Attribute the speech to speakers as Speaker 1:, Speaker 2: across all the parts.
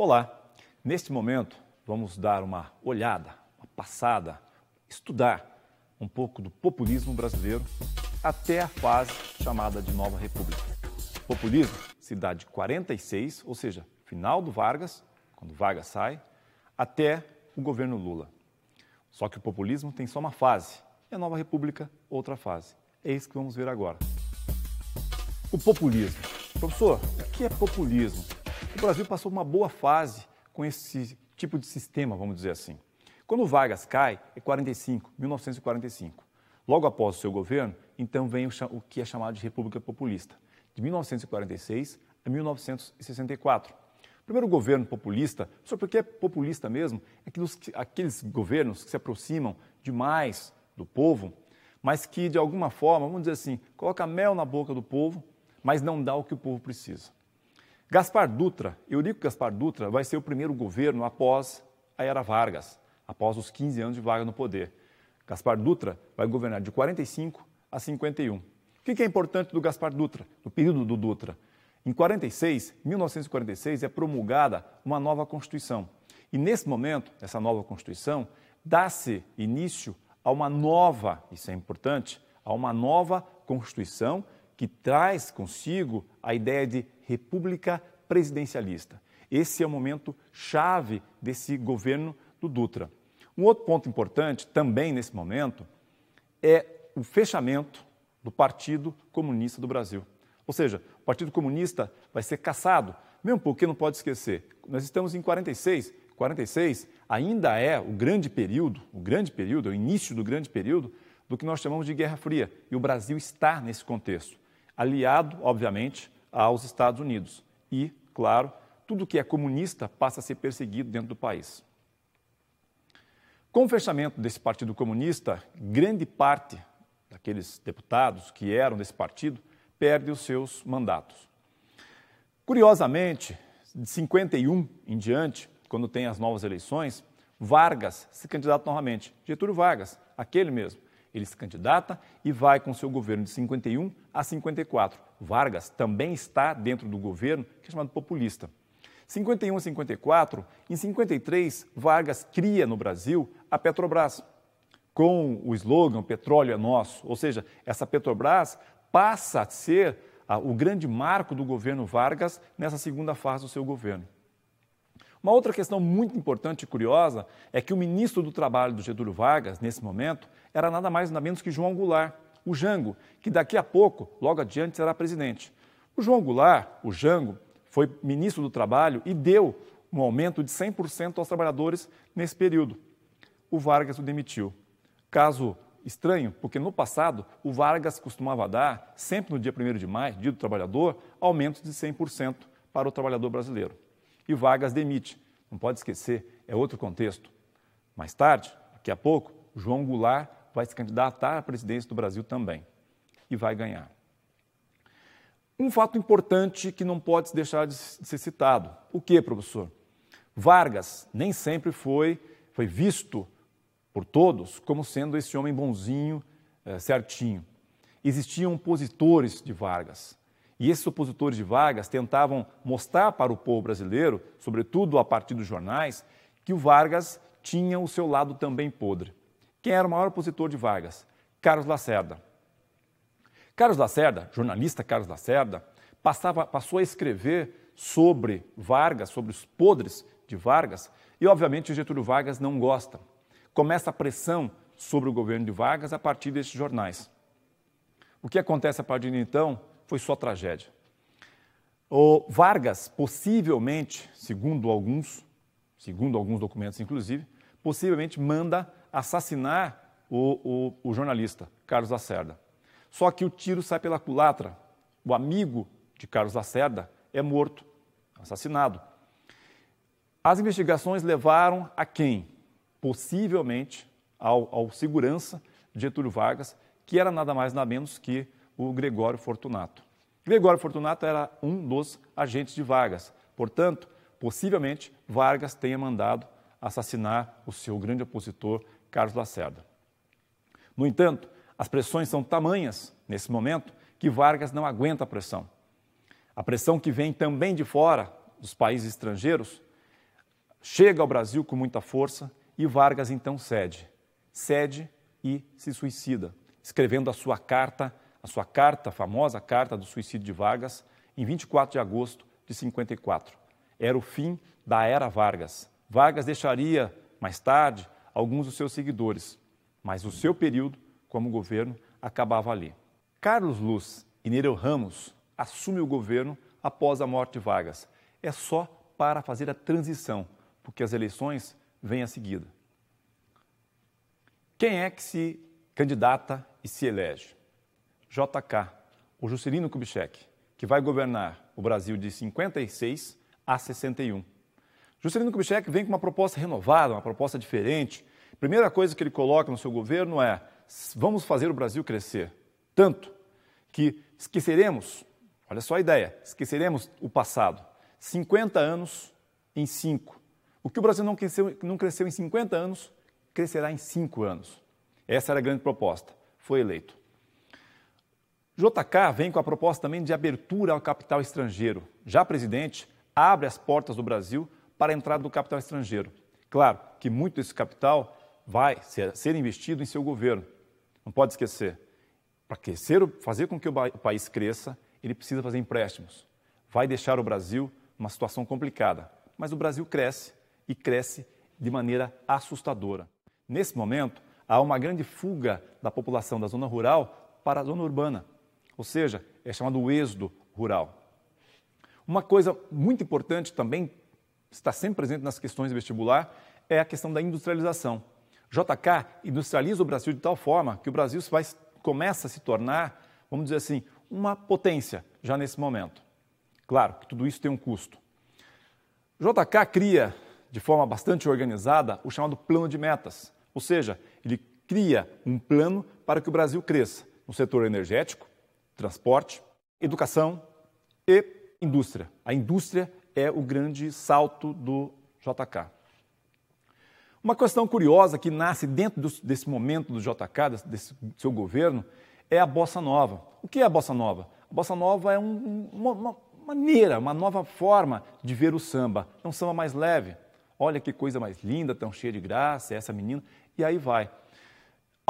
Speaker 1: Olá! Neste momento, vamos dar uma olhada, uma passada, estudar um pouco do populismo brasileiro até a fase chamada de Nova República. O populismo se dá de 46, ou seja, final do Vargas, quando Vargas sai, até o governo Lula. Só que o populismo tem só uma fase e a Nova República outra fase. É isso que vamos ver agora. O populismo. Professor, o que é populismo? o Brasil passou uma boa fase com esse tipo de sistema, vamos dizer assim. Quando Vargas cai, é 45, 1945. Logo após o seu governo, então vem o que é chamado de República Populista, de 1946 a 1964. O primeiro governo populista, só porque é populista mesmo, é aqueles, aqueles governos que se aproximam demais do povo, mas que de alguma forma, vamos dizer assim, coloca mel na boca do povo, mas não dá o que o povo precisa. Gaspar Dutra, Eurico Gaspar Dutra, vai ser o primeiro governo após a era Vargas, após os 15 anos de Vargas no poder. Gaspar Dutra vai governar de 45 a 51. O que é importante do Gaspar Dutra, do período do Dutra? Em 46, 1946, é promulgada uma nova Constituição. E nesse momento, essa nova Constituição dá-se início a uma nova, isso é importante, a uma nova Constituição que traz consigo a ideia de república presidencialista. Esse é o momento chave desse governo do Dutra. Um outro ponto importante também nesse momento é o fechamento do Partido Comunista do Brasil. Ou seja, o Partido Comunista vai ser caçado, mesmo porque não pode esquecer, nós estamos em 46, 46 ainda é o grande período, o grande período, é o início do grande período do que nós chamamos de Guerra Fria, e o Brasil está nesse contexto aliado, obviamente, aos Estados Unidos. E, claro, tudo que é comunista passa a ser perseguido dentro do país. Com o fechamento desse Partido Comunista, grande parte daqueles deputados que eram desse partido perde os seus mandatos. Curiosamente, de 51 em diante, quando tem as novas eleições, Vargas se candidata novamente. Getúlio Vargas, aquele mesmo. Ele se candidata e vai com seu governo de 51 a 54. Vargas também está dentro do governo, que é chamado populista. 51 a 54, em 53, Vargas cria no Brasil a Petrobras, com o slogan Petróleo é Nosso. Ou seja, essa Petrobras passa a ser ah, o grande marco do governo Vargas nessa segunda fase do seu governo. Uma outra questão muito importante e curiosa é que o ministro do Trabalho do Getúlio Vargas, nesse momento, era nada mais nada menos que João Goulart, o Jango, que daqui a pouco, logo adiante, será presidente. O João Goulart, o Jango, foi ministro do Trabalho e deu um aumento de 100% aos trabalhadores nesse período. O Vargas o demitiu. Caso estranho, porque no passado o Vargas costumava dar, sempre no dia 1 de maio, dia do trabalhador, aumentos de 100% para o trabalhador brasileiro e Vargas demite. Não pode esquecer, é outro contexto. Mais tarde, daqui a pouco, João Goulart vai se candidatar à presidência do Brasil também e vai ganhar. Um fato importante que não pode deixar de ser citado. O que, professor? Vargas nem sempre foi, foi visto por todos como sendo esse homem bonzinho, eh, certinho. Existiam opositores de Vargas. E esses opositores de Vargas tentavam mostrar para o povo brasileiro, sobretudo a partir dos jornais, que o Vargas tinha o seu lado também podre. Quem era o maior opositor de Vargas? Carlos Lacerda. Carlos Lacerda, jornalista Carlos Lacerda, passava, passou a escrever sobre Vargas, sobre os podres de Vargas, e obviamente o Getúlio Vargas não gosta. Começa a pressão sobre o governo de Vargas a partir desses jornais. O que acontece a partir de então? foi só tragédia. O Vargas, possivelmente, segundo alguns, segundo alguns documentos inclusive, possivelmente manda assassinar o, o, o jornalista Carlos Lacerda. Só que o tiro sai pela culatra. O amigo de Carlos Lacerda é morto, assassinado. As investigações levaram a quem? Possivelmente ao, ao segurança Getúlio Vargas, que era nada mais nada menos que o Gregório Fortunato. Gregório Fortunato era um dos agentes de Vargas, portanto, possivelmente Vargas tenha mandado assassinar o seu grande opositor, Carlos Lacerda. No entanto, as pressões são tamanhas nesse momento que Vargas não aguenta a pressão. A pressão que vem também de fora, dos países estrangeiros, chega ao Brasil com muita força e Vargas então cede. Cede e se suicida, escrevendo a sua carta sua carta, a famosa carta do suicídio de Vargas, em 24 de agosto de 54. Era o fim da era Vargas. Vargas deixaria, mais tarde, alguns dos seus seguidores, mas o seu período como governo acabava ali. Carlos Luz e Nereu Ramos assumem o governo após a morte de Vargas. É só para fazer a transição, porque as eleições vêm a seguida. Quem é que se candidata e se elege? JK, o Juscelino Kubitschek, que vai governar o Brasil de 56 a 61. Juscelino Kubitschek vem com uma proposta renovada, uma proposta diferente. primeira coisa que ele coloca no seu governo é: vamos fazer o Brasil crescer. Tanto que esqueceremos, olha só a ideia, esqueceremos o passado. 50 anos em 5. O que o Brasil não cresceu, não cresceu em 50 anos, crescerá em 5 anos. Essa era a grande proposta. Foi eleito. JK vem com a proposta também de abertura ao capital estrangeiro. Já presidente, abre as portas do Brasil para a entrada do capital estrangeiro. Claro que muito desse capital vai ser investido em seu governo. Não pode esquecer. Para crescer, fazer com que o país cresça, ele precisa fazer empréstimos. Vai deixar o Brasil numa situação complicada. Mas o Brasil cresce e cresce de maneira assustadora. Nesse momento, há uma grande fuga da população da zona rural para a zona urbana. Ou seja, é chamado êxodo rural. Uma coisa muito importante também, está sempre presente nas questões vestibular, é a questão da industrialização. JK industrializa o Brasil de tal forma que o Brasil vai, começa a se tornar, vamos dizer assim, uma potência já nesse momento. Claro que tudo isso tem um custo. JK cria, de forma bastante organizada, o chamado plano de metas, ou seja, ele cria um plano para que o Brasil cresça no setor energético, transporte, educação e indústria. A indústria é o grande salto do JK. Uma questão curiosa que nasce dentro desse momento do JK, desse seu governo, é a bossa nova. O que é a bossa nova? A bossa nova é um, uma, uma, maneira, uma nova forma de ver o samba. É um samba mais leve. Olha que coisa mais linda, tão cheia de graça, é essa menina. E aí vai.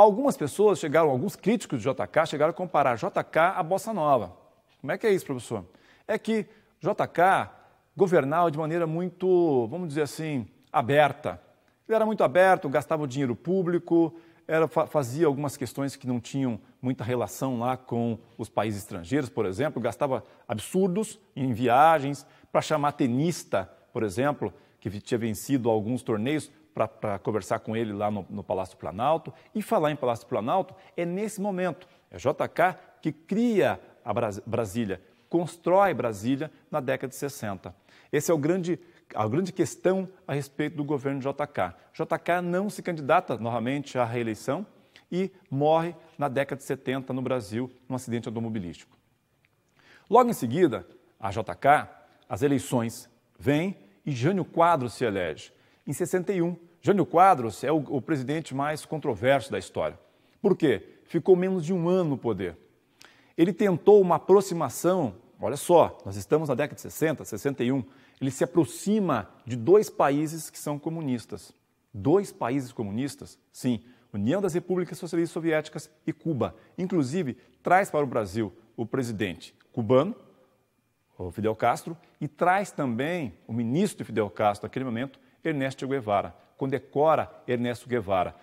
Speaker 1: Algumas pessoas chegaram, alguns críticos de JK chegaram a comparar JK à bossa nova. Como é que é isso, professor? É que JK governava de maneira muito, vamos dizer assim, aberta. Ele era muito aberto, gastava o dinheiro público, era, fazia algumas questões que não tinham muita relação lá com os países estrangeiros, por exemplo, gastava absurdos em viagens para chamar tenista, por exemplo, que tinha vencido alguns torneios, para conversar com ele lá no, no Palácio Planalto. E falar em Palácio Planalto é nesse momento. É JK que cria a Brasília, constrói Brasília na década de 60. Essa é o grande, a grande questão a respeito do governo de JK. JK não se candidata novamente à reeleição e morre na década de 70 no Brasil num acidente automobilístico. Logo em seguida, a JK, as eleições vêm e Jânio Quadros se elege. Em 61, Jânio Quadros é o, o presidente mais controverso da história. Por quê? Ficou menos de um ano no poder. Ele tentou uma aproximação, olha só, nós estamos na década de 60, 61, ele se aproxima de dois países que são comunistas. Dois países comunistas? Sim, União das Repúblicas Socialistas Soviéticas e Cuba. Inclusive, traz para o Brasil o presidente cubano, o Fidel Castro, e traz também o ministro de Fidel Castro naquele momento, Ernesto Guevara condecora Ernesto Guevara.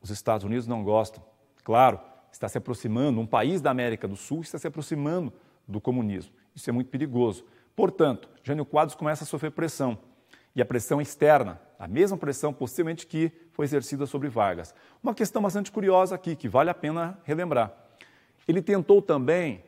Speaker 1: Os Estados Unidos não gostam. Claro, está se aproximando, um país da América do Sul está se aproximando do comunismo. Isso é muito perigoso. Portanto, Jânio Quadros começa a sofrer pressão. E a pressão externa, a mesma pressão possivelmente que foi exercida sobre Vargas. Uma questão bastante curiosa aqui, que vale a pena relembrar. Ele tentou também,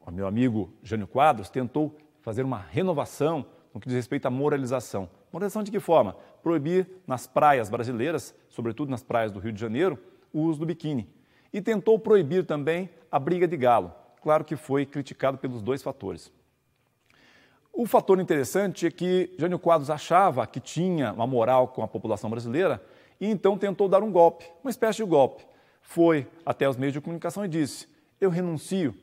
Speaker 1: o meu amigo Jânio Quadros, tentou fazer uma renovação no que diz respeito à moralização. Proteção de que forma? Proibir nas praias brasileiras, sobretudo nas praias do Rio de Janeiro, o uso do biquíni. E tentou proibir também a briga de galo. Claro que foi criticado pelos dois fatores. O fator interessante é que Jânio Quadros achava que tinha uma moral com a população brasileira e então tentou dar um golpe, uma espécie de golpe. Foi até os meios de comunicação e disse: Eu renuncio,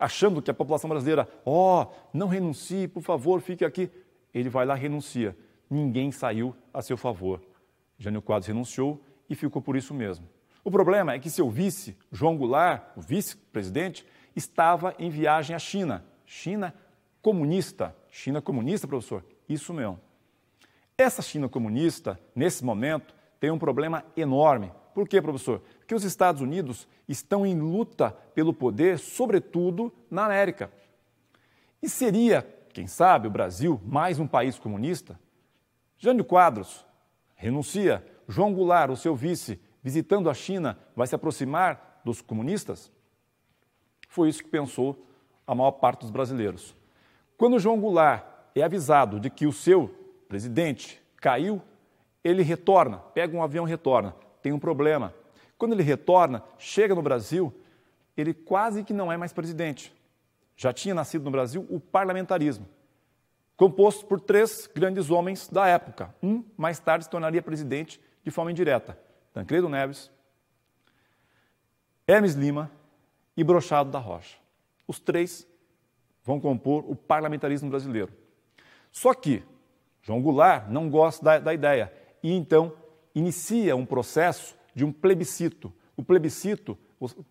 Speaker 1: achando que a população brasileira, ó, oh, não renuncie, por favor, fique aqui. Ele vai lá e renuncia ninguém saiu a seu favor. Jânio Quadros renunciou e ficou por isso mesmo. O problema é que seu vice, João Goulart, o vice-presidente, estava em viagem à China. China comunista. China comunista, professor? Isso mesmo. Essa China comunista, nesse momento, tem um problema enorme. Por quê, professor? Porque os Estados Unidos estão em luta pelo poder, sobretudo na América. E seria, quem sabe, o Brasil mais um país comunista? Jânio Quadros renuncia. João Goulart, o seu vice, visitando a China, vai se aproximar dos comunistas? Foi isso que pensou a maior parte dos brasileiros. Quando João Goulart é avisado de que o seu presidente caiu, ele retorna, pega um avião e retorna. Tem um problema. Quando ele retorna, chega no Brasil, ele quase que não é mais presidente. Já tinha nascido no Brasil o parlamentarismo composto por três grandes homens da época. Um mais tarde se tornaria presidente de forma indireta: Tancredo Neves, Hermes Lima e Brochado da Rocha. Os três vão compor o parlamentarismo brasileiro. Só que João Goulart não gosta da, da ideia e então inicia um processo de um plebiscito. O plebiscito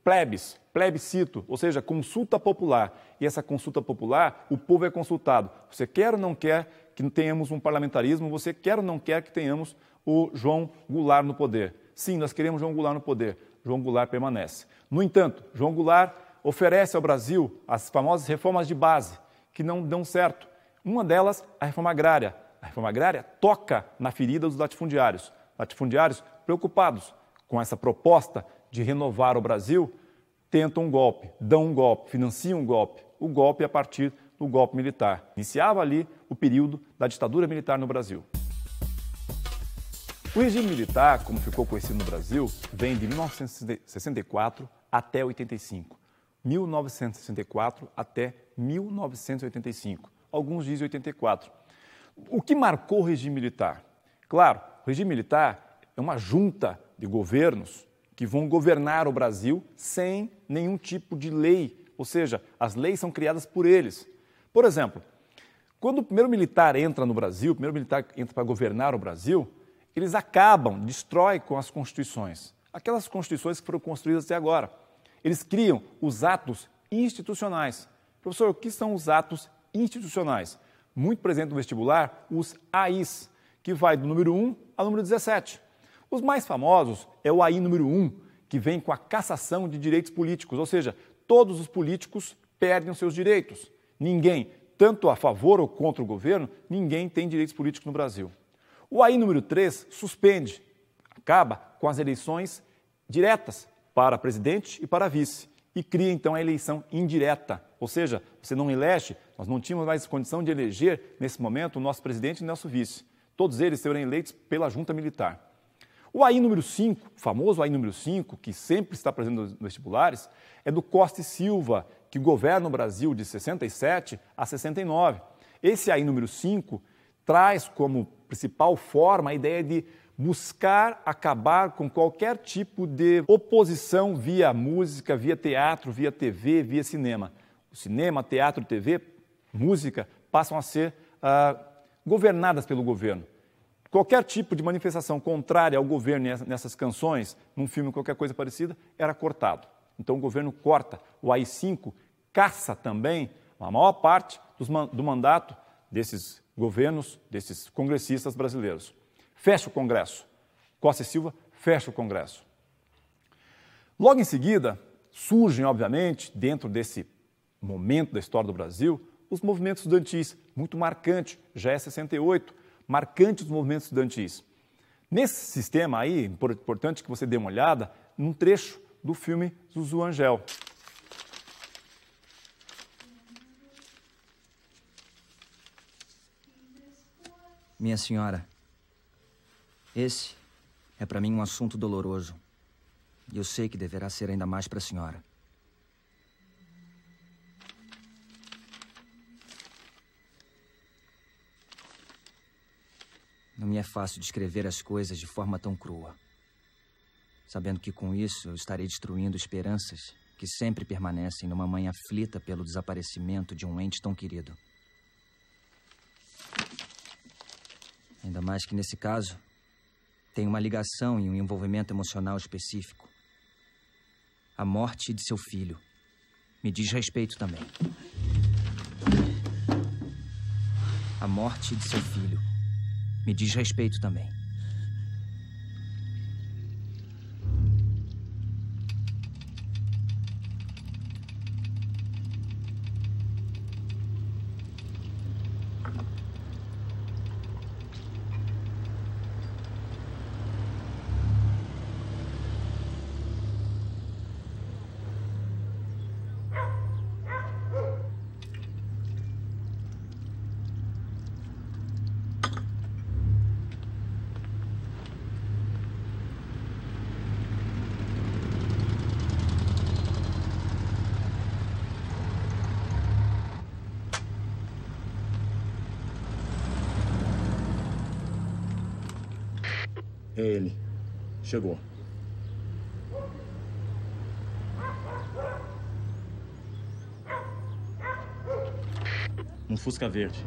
Speaker 1: plebes, plebiscito, ou seja, consulta popular. E essa consulta popular, o povo é consultado. Você quer ou não quer que tenhamos um parlamentarismo? Você quer ou não quer que tenhamos o João Goulart no poder? Sim, nós queremos João Goulart no poder. João Goulart permanece. No entanto, João Goulart oferece ao Brasil as famosas reformas de base, que não dão certo. Uma delas, a reforma agrária. A reforma agrária toca na ferida dos latifundiários. Latifundiários preocupados com essa proposta de renovar o Brasil, tentam um golpe, dão um golpe, financiam um golpe. O golpe é a partir do golpe militar. Iniciava ali o período da ditadura militar no Brasil. O regime militar, como ficou conhecido no Brasil, vem de 1964 até 85. 1964 até 1985. Alguns dizem 84. O que marcou o regime militar? Claro, o regime militar é uma junta de governos que vão governar o Brasil sem nenhum tipo de lei, ou seja, as leis são criadas por eles. Por exemplo, quando o primeiro militar entra no Brasil, o primeiro militar entra para governar o Brasil, eles acabam, destroem com as constituições, aquelas constituições que foram construídas até agora. Eles criam os atos institucionais. Professor, o que são os atos institucionais? Muito presente no vestibular, os AIs, que vai do número 1 ao número 17. Os mais famosos é o AI número 1, que vem com a cassação de direitos políticos, ou seja, todos os políticos perdem os seus direitos. Ninguém, tanto a favor ou contra o governo, ninguém tem direitos políticos no Brasil. O AI número 3 suspende, acaba com as eleições diretas para presidente e para vice e cria então a eleição indireta, ou seja, você não elege, nós não tínhamos mais condição de eleger nesse momento o nosso presidente e o nosso vice. Todos eles serão eleitos pela junta militar. O AI número 5, o famoso AI número 5, que sempre está presente nos vestibulares, é do Costa e Silva, que governa o Brasil de 67 a 69. Esse AI número 5 traz como principal forma a ideia de buscar acabar com qualquer tipo de oposição via música, via teatro, via TV, via cinema. O cinema, teatro, TV, música passam a ser ah, governadas pelo governo. Qualquer tipo de manifestação contrária ao governo nessas canções, num filme qualquer coisa parecida, era cortado. Então o governo corta. O AI-5 caça também a maior parte do mandato desses governos, desses congressistas brasileiros. Fecha o Congresso. Costa e Silva fecha o Congresso. Logo em seguida, surgem, obviamente, dentro desse momento da história do Brasil, os movimentos estudantis, muito marcante, já é 68, marcante dos movimentos estudantis. Nesse sistema aí, importante que você dê uma olhada, num trecho do filme Zuzu Angel.
Speaker 2: Minha senhora, esse é para mim um assunto doloroso. E eu sei que deverá ser ainda mais para a senhora. Não me é fácil descrever as coisas de forma tão crua. Sabendo que com isso eu estarei destruindo esperanças que sempre permanecem numa mãe aflita pelo desaparecimento de um ente tão querido. Ainda mais que nesse caso tem uma ligação e um envolvimento emocional específico. A morte de seu filho me diz respeito também. A morte de seu filho me diz respeito também.
Speaker 1: chegou. Um Fusca Verde.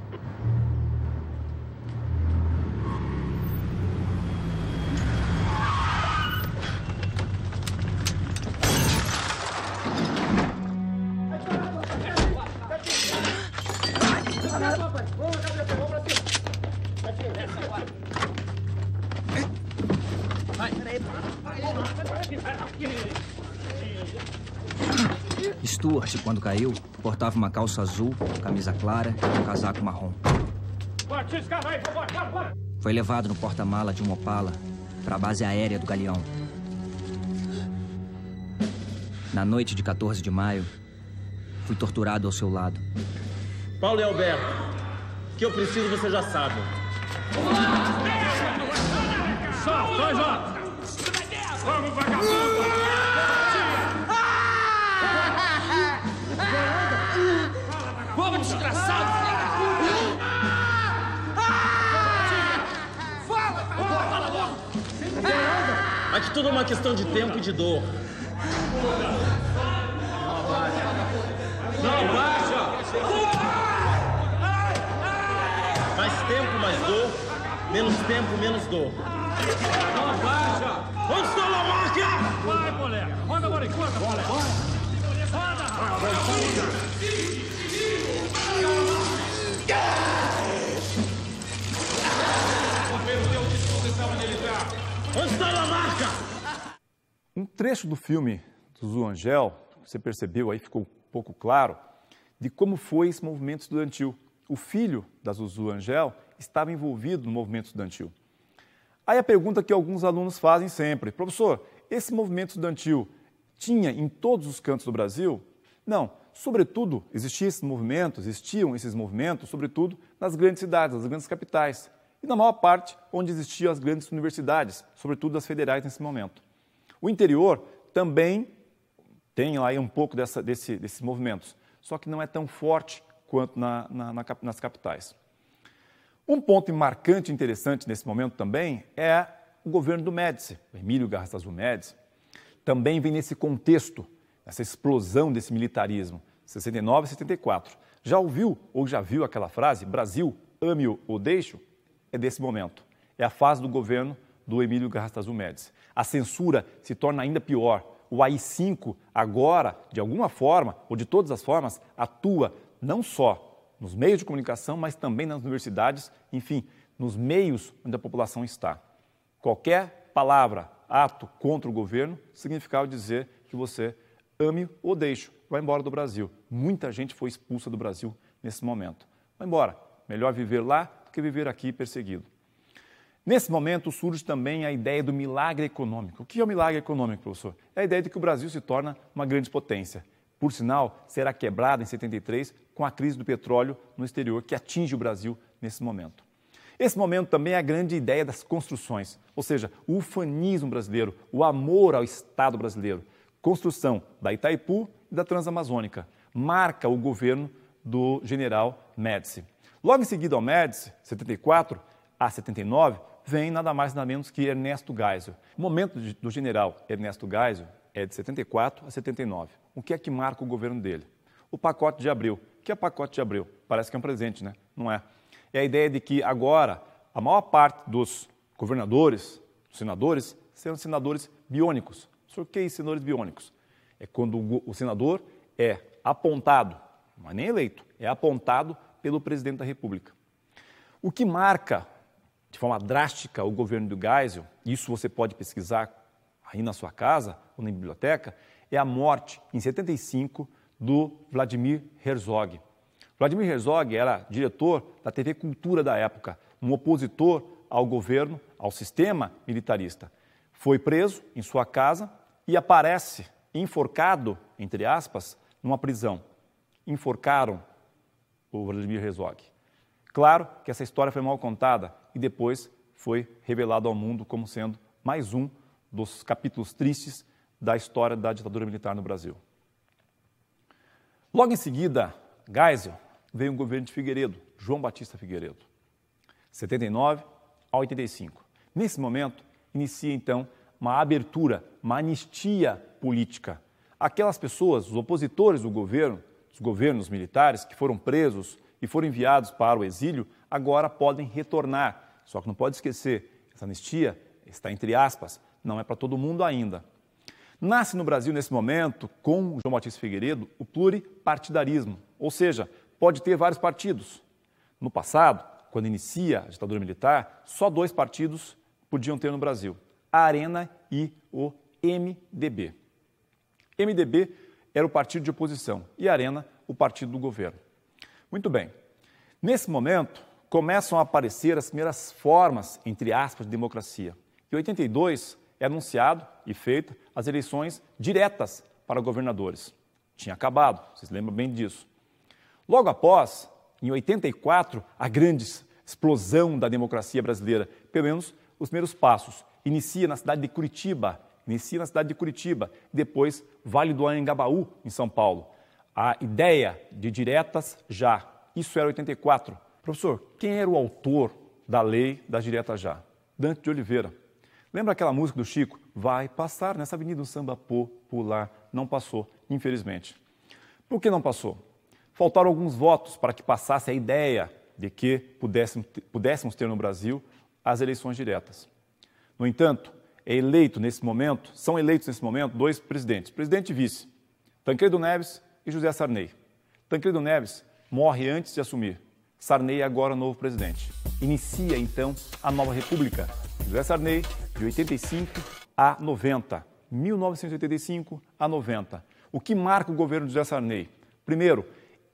Speaker 2: Stuart, quando caiu, portava uma calça azul, camisa clara e um casaco marrom. Foi levado no porta-mala de um Opala para a base aérea do Galeão. Na noite de 14 de maio, fui torturado ao seu lado. Paulo e
Speaker 1: Alberto, o que eu preciso você já sabe. Só, só, já!
Speaker 2: Vamos, vagabundo! ô desgraçado! Ah! Fala, fala logo!
Speaker 1: Aqui tudo é uma questão de tempo e de dor. Não, baixa! Mais tempo, mais dor. Menos tempo, menos dor. Não, baixa! Vamos, Salamanca!
Speaker 2: Vai, moleque! Manda agora enquanto, moleque! Manda! Manda!
Speaker 1: Um trecho do filme do Zu Angel, você percebeu aí, ficou um pouco claro, de como foi esse movimento estudantil. O filho da Zuzu Angel estava envolvido no movimento estudantil. Aí a pergunta que alguns alunos fazem sempre, professor, esse movimento estudantil tinha em todos os cantos do Brasil? Não, sobretudo, existiam esses movimentos, existiam esses movimentos, sobretudo, nas grandes cidades, nas grandes capitais, e na maior parte onde existiam as grandes universidades, sobretudo as federais nesse momento. O interior também tem lá um pouco dessa, desse, desses movimentos, só que não é tão forte quanto na, na, na, nas capitais. Um ponto marcante e interessante nesse momento também é o governo do Médici, Emílio Garrastazu Médici, também vem nesse contexto essa explosão desse militarismo, 69 e 74. Já ouviu ou já viu aquela frase, Brasil, ame-o ou deixe-o? É desse momento. É a fase do governo do Emílio Garrastazu Médici. A censura se torna ainda pior. O AI-5 agora, de alguma forma, ou de todas as formas, atua não só nos meios de comunicação, mas também nas universidades, enfim, nos meios onde a população está. Qualquer palavra, ato contra o governo significava dizer que você ame ou deixe, vai embora do Brasil. Muita gente foi expulsa do Brasil nesse momento. Vai embora, melhor viver lá do que viver aqui perseguido. Nesse momento surge também a ideia do milagre econômico. O que é o milagre econômico, professor? É a ideia de que o Brasil se torna uma grande potência. Por sinal, será quebrada em 73 com a crise do petróleo no exterior que atinge o Brasil nesse momento. Esse momento também é a grande ideia das construções, ou seja, o ufanismo brasileiro, o amor ao Estado brasileiro construção da Itaipu e da Transamazônica. Marca o governo do general Médici. Logo em seguida ao Médici, 74 a 79, vem nada mais nada menos que Ernesto Geisel. O momento do general Ernesto Geisel é de 74 a 79. O que é que marca o governo dele? O pacote de abril. O que é pacote de abril? Parece que é um presente, né? Não é. É a ideia de que agora a maior parte dos governadores, dos senadores, serão senadores biônicos, Sobre o que é biônicos? É quando o senador é apontado, não é nem eleito, é apontado pelo presidente da República. O que marca de forma drástica o governo do Geisel, isso você pode pesquisar aí na sua casa ou na biblioteca, é a morte, em 75, do Vladimir Herzog. Vladimir Herzog era diretor da TV Cultura da época, um opositor ao governo, ao sistema militarista. Foi preso em sua casa e aparece enforcado, entre aspas, numa prisão. Enforcaram o Vladimir Herzog. Claro que essa história foi mal contada e depois foi revelado ao mundo como sendo mais um dos capítulos tristes da história da ditadura militar no Brasil. Logo em seguida, Geisel veio o governo de Figueiredo, João Batista Figueiredo, 79 a 85. Nesse momento, inicia então uma abertura, uma anistia política. Aquelas pessoas, os opositores do governo, dos governos militares que foram presos e foram enviados para o exílio, agora podem retornar. Só que não pode esquecer, essa anistia está entre aspas, não é para todo mundo ainda. Nasce no Brasil, nesse momento, com João Batista Figueiredo, o pluripartidarismo, ou seja, pode ter vários partidos. No passado, quando inicia a ditadura militar, só dois partidos podiam ter no Brasil a Arena e o MDB. MDB era o partido de oposição e Arena, o partido do governo. Muito bem. Nesse momento, começam a aparecer as primeiras formas, entre aspas, de democracia. Em 82 é anunciado e feita as eleições diretas para governadores. Tinha acabado, vocês lembram bem disso. Logo após, em 84, a grande explosão da democracia brasileira, pelo menos os primeiros passos, inicia na cidade de Curitiba, inicia na cidade de Curitiba, depois Vale do Anhangabaú, em São Paulo. A ideia de diretas já, isso era 84. Professor, quem era o autor da lei das diretas já? Dante de Oliveira. Lembra aquela música do Chico? Vai passar nessa avenida um samba popular. Não passou, infelizmente. Por que não passou? Faltaram alguns votos para que passasse a ideia de que pudéssemos, pudéssemos ter no Brasil as eleições diretas. No entanto, é eleito nesse momento, são eleitos nesse momento dois presidentes, presidente e vice, Tancredo Neves e José Sarney. Tancredo Neves morre antes de assumir. Sarney é agora novo presidente. Inicia então a nova república. José Sarney de 85 a 90, 1985 a 90. O que marca o governo de José Sarney? Primeiro,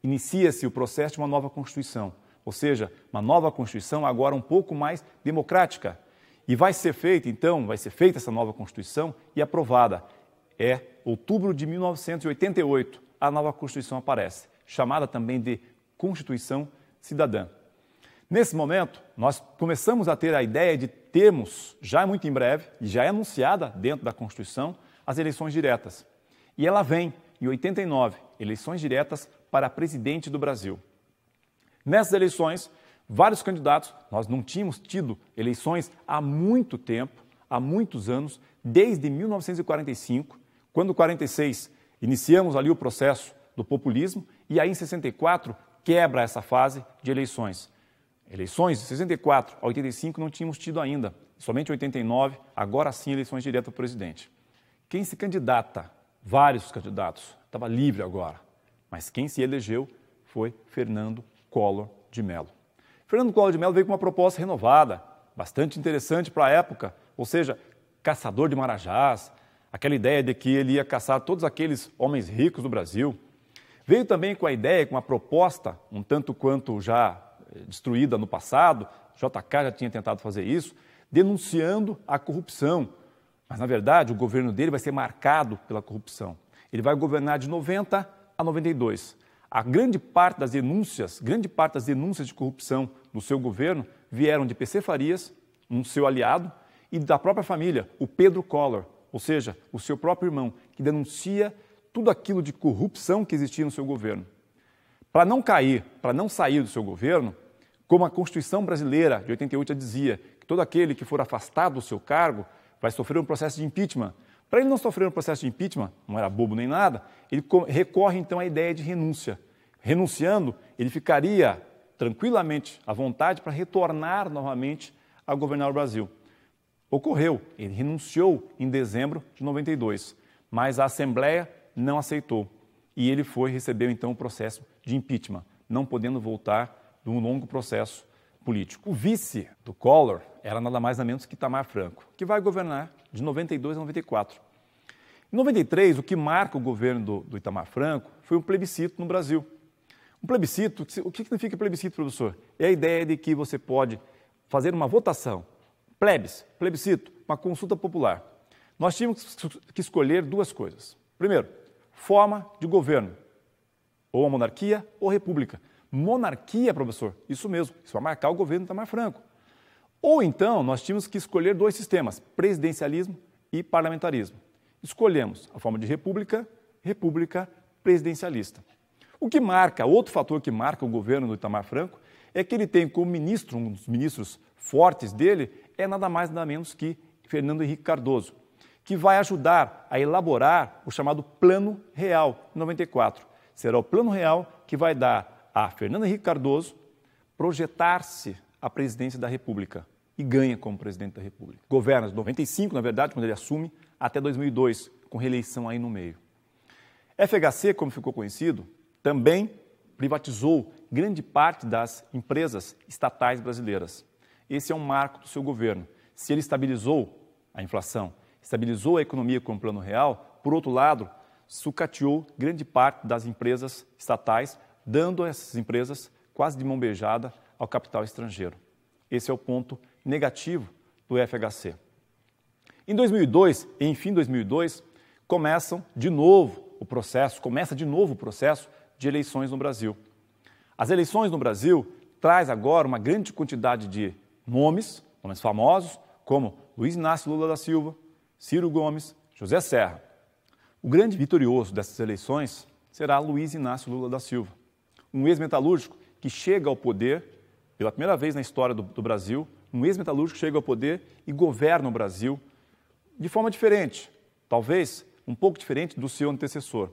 Speaker 1: inicia-se o processo de uma nova constituição, ou seja, uma nova constituição agora um pouco mais democrática, e vai ser feita, então, vai ser feita essa nova Constituição e aprovada. É outubro de 1988, a nova Constituição aparece, chamada também de Constituição Cidadã. Nesse momento, nós começamos a ter a ideia de termos, já é muito em breve, e já é anunciada dentro da Constituição, as eleições diretas. E ela vem, em 89, eleições diretas para presidente do Brasil. Nessas eleições, Vários candidatos, nós não tínhamos tido eleições há muito tempo, há muitos anos, desde 1945, quando em 46 iniciamos ali o processo do populismo e aí em 64 quebra essa fase de eleições. Eleições de 64 a 85 não tínhamos tido ainda, somente 89, agora sim eleições diretas para presidente. Quem se candidata? Vários candidatos, estava livre agora, mas quem se elegeu foi Fernando Collor de Mello. Fernando Collor de Mello veio com uma proposta renovada, bastante interessante para a época, ou seja, caçador de marajás, aquela ideia de que ele ia caçar todos aqueles homens ricos do Brasil. Veio também com a ideia, com uma proposta, um tanto quanto já eh, destruída no passado, JK já tinha tentado fazer isso, denunciando a corrupção. Mas, na verdade, o governo dele vai ser marcado pela corrupção. Ele vai governar de 90 a 92. A grande parte das denúncias, grande parte das denúncias de corrupção no seu governo vieram de PC Farias, um seu aliado, e da própria família, o Pedro Collor, ou seja, o seu próprio irmão, que denuncia tudo aquilo de corrupção que existia no seu governo. Para não cair, para não sair do seu governo, como a Constituição brasileira de 88 já dizia, que todo aquele que for afastado do seu cargo vai sofrer um processo de impeachment, para ele não sofrer um processo de impeachment, não era bobo nem nada, ele recorre então à ideia de renúncia. Renunciando, ele ficaria tranquilamente à vontade para retornar novamente a governar o Brasil. Ocorreu, ele renunciou em dezembro de 92, mas a Assembleia não aceitou e ele foi recebeu então o processo de impeachment, não podendo voltar de um longo processo político. O vice do Collor era nada mais nada menos que Itamar Franco, que vai governar de 92 a 94. Em 93, o que marca o governo do, do Itamar Franco foi um plebiscito no Brasil. Um plebiscito, o que significa plebiscito, professor? É a ideia de que você pode fazer uma votação, plebis, plebiscito, uma consulta popular. Nós tínhamos que escolher duas coisas. Primeiro, forma de governo, ou a monarquia ou a república. Monarquia, professor, isso mesmo, isso vai marcar o governo do Itamar Franco. Ou então, nós tínhamos que escolher dois sistemas, presidencialismo e parlamentarismo. Escolhemos a forma de república, república presidencialista. O que marca, outro fator que marca o governo do Itamar Franco, é que ele tem como ministro, um dos ministros fortes dele, é nada mais nada menos que Fernando Henrique Cardoso, que vai ajudar a elaborar o chamado Plano Real 94. Será o Plano Real que vai dar a Fernando Henrique Cardoso projetar-se à presidência da República e ganha como presidente da República. Governa de 95, na verdade, quando ele assume, até 2002, com reeleição aí no meio. FHC, como ficou conhecido, também privatizou grande parte das empresas estatais brasileiras. Esse é um marco do seu governo. Se ele estabilizou a inflação, estabilizou a economia com o plano real, por outro lado, sucateou grande parte das empresas estatais, dando a essas empresas quase de mão beijada ao capital estrangeiro. Esse é o ponto negativo do FHC. Em 2002, em fim de 2002, começam de novo o processo, começa de novo o processo de eleições no Brasil. As eleições no Brasil traz agora uma grande quantidade de nomes, nomes famosos, como Luiz Inácio Lula da Silva, Ciro Gomes, José Serra. O grande vitorioso dessas eleições será Luiz Inácio Lula da Silva, um ex-metalúrgico que chega ao poder pela primeira vez na história do, do Brasil um ex-metalúrgico chega ao poder e governa o Brasil de forma diferente, talvez um pouco diferente do seu antecessor.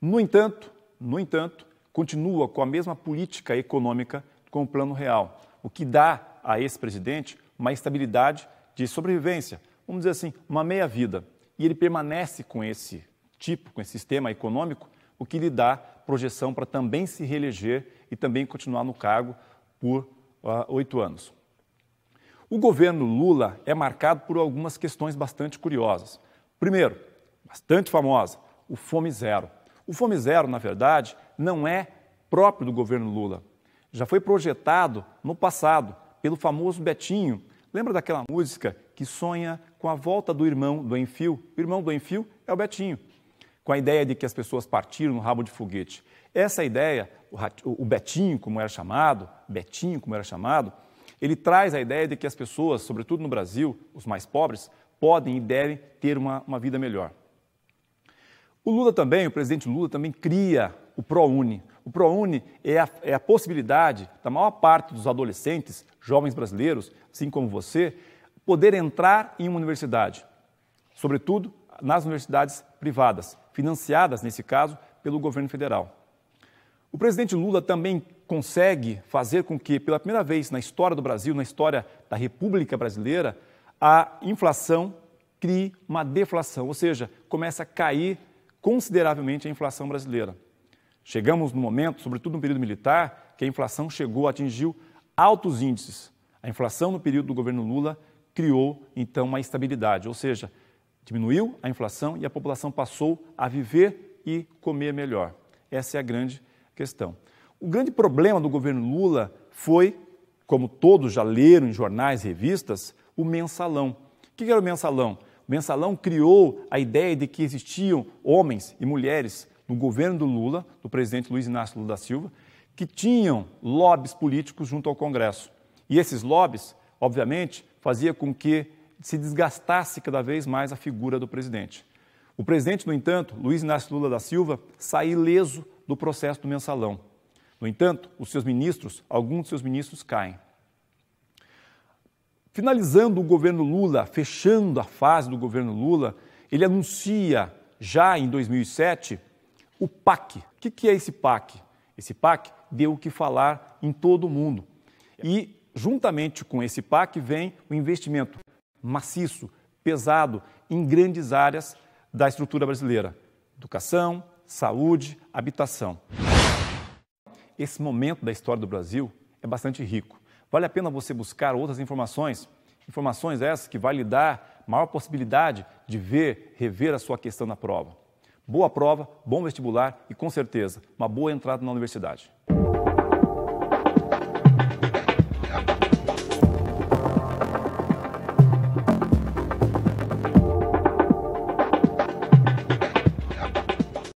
Speaker 1: No entanto, no entanto, continua com a mesma política econômica com o Plano Real, o que dá a esse presidente uma estabilidade de sobrevivência, vamos dizer assim, uma meia-vida. E ele permanece com esse tipo, com esse sistema econômico, o que lhe dá projeção para também se reeleger e também continuar no cargo por ah, oito uh, anos. O governo Lula é marcado por algumas questões bastante curiosas. Primeiro, bastante famosa, o Fome Zero. O Fome Zero, na verdade, não é próprio do governo Lula. Já foi projetado no passado pelo famoso Betinho. Lembra daquela música que sonha com a volta do irmão do Enfio? O irmão do Enfio é o Betinho, com a ideia de que as pessoas partiram no rabo de foguete. Essa ideia, o Betinho, como era chamado, Betinho, como era chamado, ele traz a ideia de que as pessoas, sobretudo no Brasil, os mais pobres, podem e devem ter uma, uma vida melhor. O Lula também, o presidente Lula também cria o ProUni. O ProUni é a, é a possibilidade da maior parte dos adolescentes, jovens brasileiros, assim como você, poder entrar em uma universidade, sobretudo nas universidades privadas, financiadas, nesse caso, pelo governo federal. O presidente Lula também consegue fazer com que, pela primeira vez na história do Brasil, na história da República Brasileira, a inflação crie uma deflação, ou seja, começa a cair consideravelmente a inflação brasileira. Chegamos no momento, sobretudo no período militar, que a inflação chegou, atingiu altos índices. A inflação no período do governo Lula criou então uma estabilidade, ou seja, diminuiu a inflação e a população passou a viver e comer melhor. Essa é a grande questão. O grande problema do governo Lula foi, como todos já leram em jornais e revistas, o mensalão. O que era o mensalão? O mensalão criou a ideia de que existiam homens e mulheres no governo do Lula, do presidente Luiz Inácio Lula da Silva, que tinham lobbies políticos junto ao Congresso. E esses lobbies, obviamente, fazia com que se desgastasse cada vez mais a figura do presidente. O presidente, no entanto, Luiz Inácio Lula da Silva, saiu leso do processo do mensalão. No entanto, os seus ministros, alguns de seus ministros caem. Finalizando o governo Lula, fechando a fase do governo Lula, ele anuncia já em 2007 o PAC. O que é esse PAC? Esse PAC deu o que falar em todo o mundo. E, juntamente com esse PAC, vem o investimento maciço, pesado, em grandes áreas da estrutura brasileira: educação, saúde, habitação esse momento da história do Brasil é bastante rico. Vale a pena você buscar outras informações, informações essas que vai lhe dar maior possibilidade de ver, rever a sua questão na prova. Boa prova, bom vestibular e, com certeza, uma boa entrada na universidade.